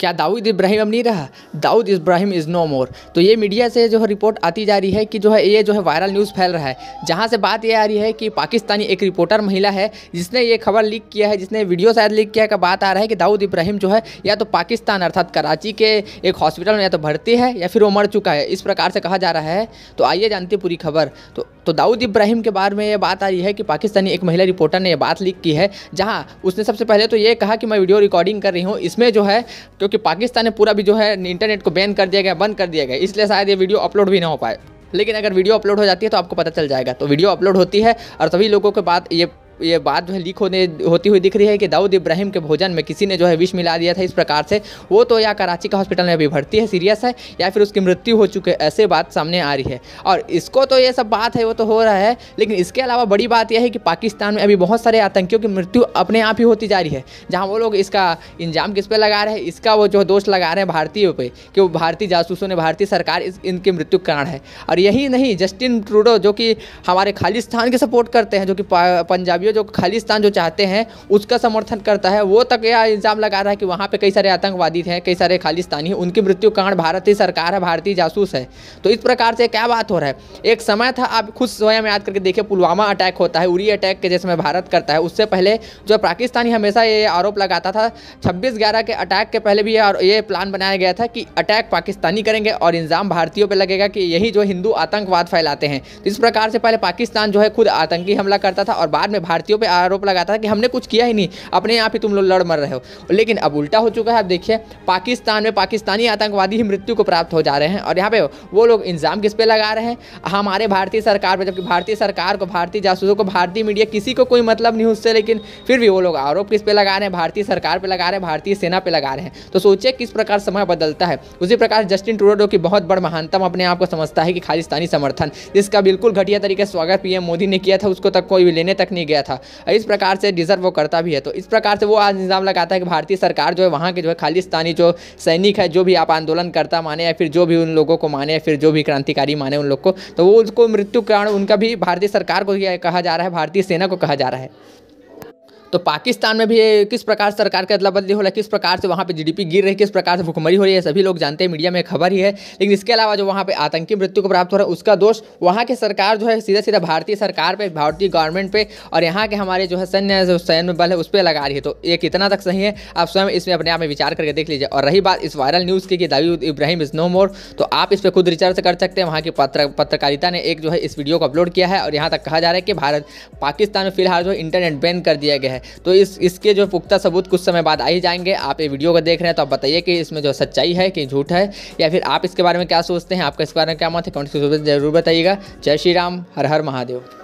क्या दाऊद इब्राहिम अब नहीं रहा Dawood Ibrahim is no more तो ये मीडिया से जो है रिपोर्ट आती जा रही है कि जो है ये जो है वायरल न्यूज़ फैल रहा है जहाँ से बात ये आ रही है कि पाकिस्तानी एक रिपोर्टर महिला है जिसने ये खबर लीक किया है जिसने वीडियो शायद लीक किया का बात आ रहा है कि दाऊद इब्राहिम जो है या तो पाकिस्तान अर्थात कराची के एक हॉस्पिटल में या तो भर्ती है या फिर वो मर चुका है इस प्रकार से कहा जा रहा है तो आइए जानते पूरी खबर तो तो दाऊद इब्राहिम के बारे में ये बात आ रही है कि पाकिस्तानी एक महिला रिपोर्टर ने यह बात लीक की है जहाँ उसने सबसे पहले तो ये कहा कि मैं वीडियो रिकॉर्डिंग कर रही हूँ इसमें जो है क्योंकि पाकिस्तान ने पूरा भी जो है इंटरनेट को बैन कर दिया गया बंद कर दिया गया इसलिए शायद ये वीडियो अपलोड भी ना हो पाए लेकिन अगर वीडियो अपलोड हो जाती है तो आपको पता चल जाएगा तो वीडियो अपलोड होती है और सभी लोगों के बाद ये ये बात जो है लीक होने होती हुई दिख रही है कि दाऊद इब्राहिम के भोजन में किसी ने जो है विष मिला दिया था इस प्रकार से वो तो या कराची का हॉस्पिटल में अभी भर्ती है सीरियस है या फिर उसकी मृत्यु हो चुकी है ऐसे बात सामने आ रही है और इसको तो ये सब बात है वो तो हो रहा है लेकिन इसके अलावा बड़ी बात यह है कि पाकिस्तान में अभी बहुत सारे आतंकियों की मृत्यु अपने आप ही होती जा रही है जहाँ वो लोग इसका इंजाम किस पर लगा रहे हैं इसका वो जो दोष लगा रहे हैं भारतीयों पर कि वो भारतीय जासूसों ने भारतीय सरकार इस इनकी मृत्यु कारण है और यही नहीं जस्टिन ट्रूडो जो कि हमारे खालिस्तान के सपोर्ट करते हैं जो कि पंजाबी जो खालिस्तान जो चाहते हैं उसका समर्थन करता है वो तक यह इल्ज़ाम लगा रहा है कि वहाँ पर कई सारे आतंकवादी हैं कई सारे खालिस्तानी हैं उनकी मृत्यु कारण भारतीय सरकार है भारतीय जासूस है तो इस प्रकार से क्या बात हो रहा है एक समय था आप खुद स्वयं याद करके देखिए पुलवामा अटैक होता है उरी अटैक के जैसे भारत करता है उससे पहले जो पाकिस्तानी हमेशा ये आरोप लगाता था छब्बीस ग्यारह के अटैक के पहले भी ये प्लान बनाया गया था कि अटैक पाकिस्तानी करेंगे और इंजाम भारतीयों पर लगेगा कि यही जो हिंदू आतंकवाद फैलाते हैं तो इस प्रकार से पहले पाकिस्तान जो है खुद आतंकी हमला करता था और बाद में भारतीयों पर आरोप लगा था कि हमने कुछ किया ही नहीं अपने आप ही तुम लोग लड़ मर रहे हो लेकिन अब उल्टा हो चुका है आप देखिए पाकिस्तान में पाकिस्तानी आतंकवादी ही मृत्यु को प्राप्त हो जा रहे हैं और यहाँ पे वो लोग इंजाम किस पे लगा रहे हैं हमारे भारतीय सरकार पर जबकि भारतीय सरकार को भारतीय जासूसों को भारतीय मीडिया किसी को कोई मतलब नहीं उससे लेकिन फिर भी वो लोग आरोप किस पे लगा रहे हैं भारतीय सरकार पर लगा रहे हैं भारतीय सेना पर लगा रहे हैं तो सोचिए किस प्रकार समय बदलता है उसी प्रकार जस्टिन ट्रूडो की बहुत बड़ महानतम अपने आप को समझता है कि खालिस्तानी समर्थन जिसका बिल्कुल घटिया तरीके से स्वागत पीएम मोदी ने किया था उसको तक कोई लेने तक नहीं गया था इस प्रकार से डिज़र्व वो करता भी है तो इस प्रकार से वो आज निज़ाम लगाता है कि भारतीय सरकार जो है वहाँ के जो है खालिस्तानी जो सैनिक है जो भी आप आंदोलन करता माने या फिर जो भी उन लोगों को माने या फिर जो भी क्रांतिकारी माने उन लोग को तो वो उसको मृत्यु कारण उनका भी भारतीय सरकार को कहा जा रहा है भारतीय सेना को कहा जा रहा है तो पाकिस्तान में भी किस प्रकार सरकार का अदला बदली हो रहा है किस प्रकार से वहाँ पर जीडीपी गिर रही है किस प्रकार से भुखमरी हो रही है सभी लोग जानते हैं मीडिया में खबर ही है लेकिन इसके अलावा जो वहाँ पर आतंकी मृत्यु को प्राप्त हो रहा है उसका दोष वहाँ की सरकार जो है सीधा सीधा भारतीय सरकार पर भारतीय गवर्नमेंट पर और यहाँ के हमारे जो है सैन्य जो सैन्य बल है उस पर लगा रही है तो ये कितना तक सही है आप स्वयं इसमें अपने आप में विचार करके देख लीजिए और रही बात इस वायरल न्यूज़ की कि दावी इब्राहिम इज नो मोर तो आप इस पर खुद रिसर्च कर सकते हैं वहाँ की पत्र पत्रकारिता ने एक जो है इस वीडियो को अपलोड किया है और यहाँ तक कहा जा रहा है कि भारत पाकिस्तान में फिलहाल जो है इंटरनेट बैन कर दिया गया है तो इस इसके जो पुख्ता सबूत कुछ समय बाद आ ही जाएंगे आप ये वीडियो को देख रहे हैं तो आप बताइए कि इसमें जो सच्चाई है कि झूठ है या फिर आप इसके बारे में क्या सोचते हैं आपका इसके बारे में क्या मत है कमेंट्स जरूर बताइएगा जय श्री राम हर हर महादेव